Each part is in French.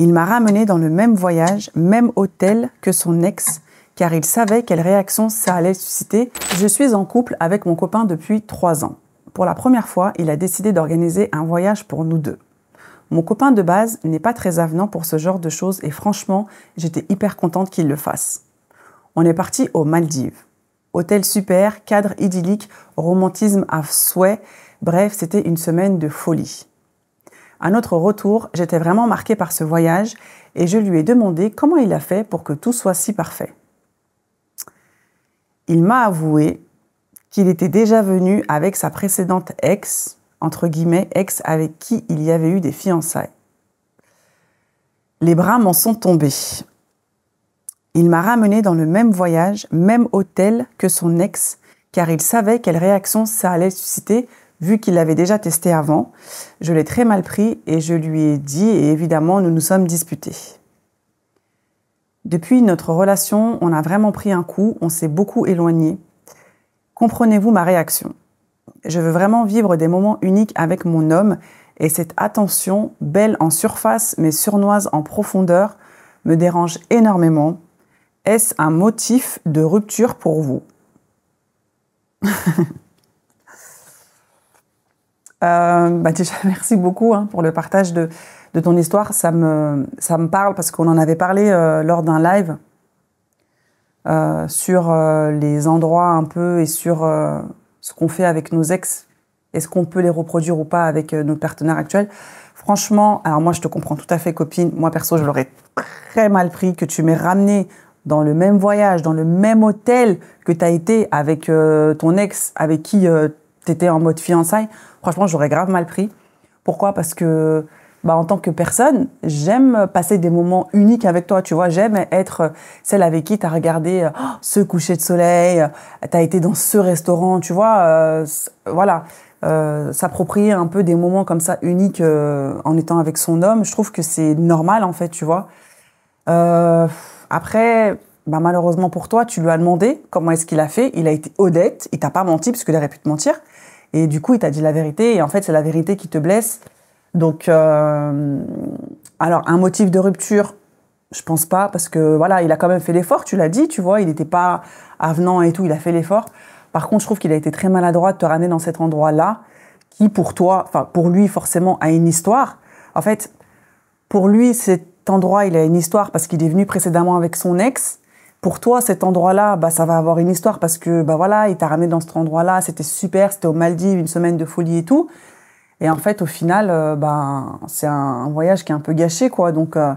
Il m'a ramené dans le même voyage, même hôtel que son ex, car il savait quelle réaction ça allait susciter. Je suis en couple avec mon copain depuis trois ans. Pour la première fois, il a décidé d'organiser un voyage pour nous deux. Mon copain de base n'est pas très avenant pour ce genre de choses et franchement, j'étais hyper contente qu'il le fasse. On est parti aux Maldives. Hôtel super, cadre idyllique, romantisme à souhait, bref, c'était une semaine de folie. À notre retour, j'étais vraiment marquée par ce voyage et je lui ai demandé comment il a fait pour que tout soit si parfait. Il m'a avoué qu'il était déjà venu avec sa précédente ex, entre guillemets, ex avec qui il y avait eu des fiançailles. Les bras m'en sont tombés. Il m'a ramené dans le même voyage, même hôtel que son ex, car il savait quelle réaction ça allait susciter vu qu'il l'avait déjà testé avant, je l'ai très mal pris et je lui ai dit et évidemment nous nous sommes disputés. Depuis notre relation, on a vraiment pris un coup, on s'est beaucoup éloigné. Comprenez-vous ma réaction Je veux vraiment vivre des moments uniques avec mon homme et cette attention, belle en surface mais surnoise en profondeur, me dérange énormément. Est-ce un motif de rupture pour vous Euh, bah déjà, merci beaucoup hein, pour le partage de, de, ton histoire. Ça me, ça me parle parce qu'on en avait parlé euh, lors d'un live euh, sur les endroits un peu et sur ce qu'on fait avec nos ex. Est-ce qu'on peut les reproduire ou pas avec nos partenaires actuels Franchement, alors moi je te comprends tout à fait copine. Moi perso, je l'aurais très mal pris que tu m'aies ramené dans le même voyage, dans le même hôtel que tu as été avec ton ex, avec qui t'étais en mode fiançailles, franchement, j'aurais grave mal pris. Pourquoi Parce que bah, en tant que personne, j'aime passer des moments uniques avec toi, tu vois. J'aime être celle avec qui t'as regardé oh, ce coucher de soleil, t'as été dans ce restaurant, tu vois. Euh, voilà, euh, s'approprier un peu des moments comme ça uniques euh, en étant avec son homme, je trouve que c'est normal, en fait, tu vois. après, bah malheureusement pour toi, tu lui as demandé comment est-ce qu'il a fait. Il a été honnête, il t'a pas menti parce qu'il aurait pu te mentir. Et du coup, il t'a dit la vérité. Et en fait, c'est la vérité qui te blesse. Donc, euh, alors un motif de rupture, je pense pas parce que voilà, il a quand même fait l'effort. Tu l'as dit, tu vois, il n'était pas avenant et tout. Il a fait l'effort. Par contre, je trouve qu'il a été très maladroit de te ramener dans cet endroit-là, qui pour toi, enfin pour lui forcément, a une histoire. En fait, pour lui, cet endroit, il a une histoire parce qu'il est venu précédemment avec son ex pour toi, cet endroit-là, bah, ça va avoir une histoire parce que, bah voilà, il t'a ramené dans cet endroit-là, c'était super, c'était aux Maldives, une semaine de folie et tout. Et en fait, au final, euh, bah, c'est un, voyage qui est un peu gâché, quoi. Donc, euh,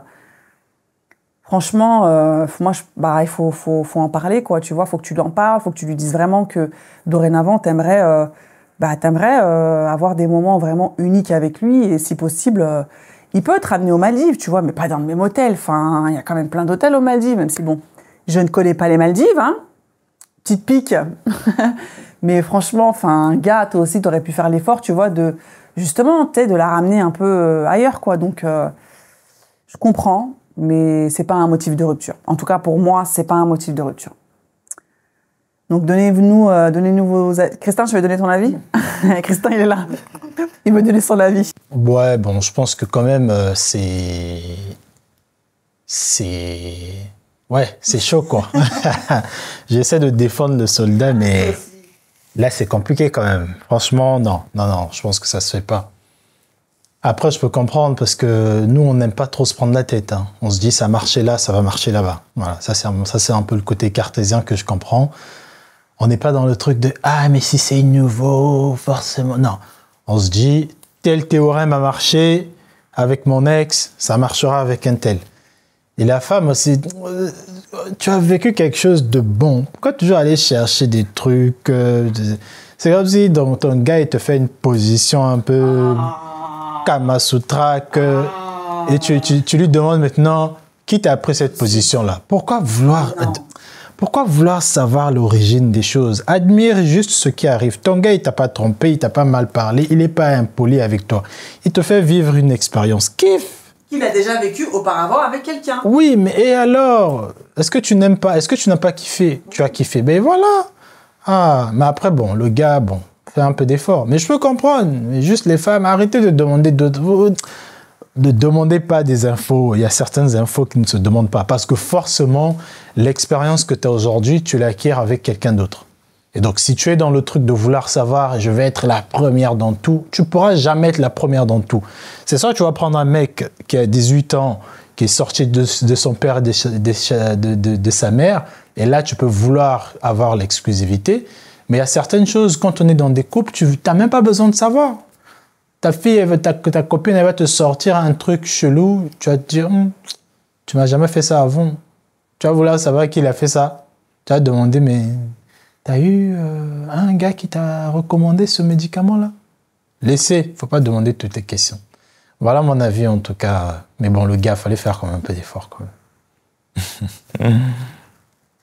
franchement, euh, moi, je, bah, il faut, en parler, quoi. Tu vois, faut que tu lui en parles, faut que tu lui dises vraiment que dorénavant, t'aimerais, bah, t'aimerais avoir des moments vraiment uniques avec lui et si possible, il peut te ramener aux Maldives, tu vois, mais pas dans le même hôtel. Enfin, il y a quand même plein d'hôtels aux Maldives, même si bon. Je ne connais pas les Maldives, hein Petite pique. Mais franchement, enfin, gars, toi aussi, t'aurais pu faire l'effort, tu vois, de justement, tu de la ramener un peu euh, ailleurs, quoi. Donc, euh, je comprends, mais c'est pas un motif de rupture. En tout cas, pour moi, c'est pas un motif de rupture. Donc, donnez-nous, euh, donnez-nous vos. Christin, je vais donner ton avis. Christin, il est là. Il veut donner son avis. Ouais, bon, je pense que quand même, c'est. C'est Ouais, c'est chaud, quoi. J'essaie de défendre le soldat, mais là, c'est compliqué quand même. Franchement, non, non, non, je pense que ça se fait pas. Après, je peux comprendre parce que nous, on n'aime pas trop se prendre la tête. Hein. On se dit, ça marchait là, ça va marcher là-bas. Voilà, ça, c'est ça, c'est un peu le côté cartésien que je comprends. On n'est pas dans le truc de Ah, mais si c'est nouveau, forcément. Non. On se dit, tel théorème a marché avec mon ex, ça marchera avec un tel. Et la femme aussi, tu as vécu quelque chose de bon. Pourquoi toujours aller chercher des trucs euh, C'est comme si ton gars, te fait une position un peu ah. Kamasutra que... Ah. et tu, tu, lui demandes maintenant qui t'a pris cette position-là. Pourquoi vouloir... Pourquoi vouloir savoir l'origine des choses Admire juste ce qui arrive. Ton gars, il t'a pas trompé, il t'a pas mal parlé, il n'est pas impoli avec toi. Il te fait vivre une expérience. Kiff il a déjà vécu auparavant avec quelqu'un. Oui, mais et alors Est-ce que tu n'aimes pas Est-ce que tu n'as pas kiffé Tu as kiffé, ben voilà Ah, mais après, bon, le gars, bon, fait un peu d'effort. Mais je peux comprendre. Mais juste les femmes, arrêtez de demander d'autres... Ne demandez pas des infos. Il y a certaines infos qui ne se demandent pas. Parce que forcément, l'expérience que tu as aujourd'hui, tu l'acquiers avec quelqu'un d'autre. Et donc, si tu es dans le truc de vouloir savoir, je vais être la première dans tout, tu pourras jamais être la première dans tout. C'est ça, tu vas prendre un mec qui a 18 ans, qui est sorti de, son père de, sa mère, et là, tu peux vouloir avoir l'exclusivité. Mais il y a certaines choses, quand on est dans des couples, tu n'as même pas besoin de savoir. Ta fille, ta, ta, copine, elle va te sortir un truc chelou, tu vas te dire, hum, tu m'as jamais fait ça avant. Tu vas vouloir savoir qui a fait ça. Tu vas te demander, mais T'as eu euh, un gars qui t'a recommandé ce médicament-là Laissez, faut pas demander toutes tes questions. Voilà mon avis en tout cas. Mais bon, le gars, fallait faire quand même un peu d'effort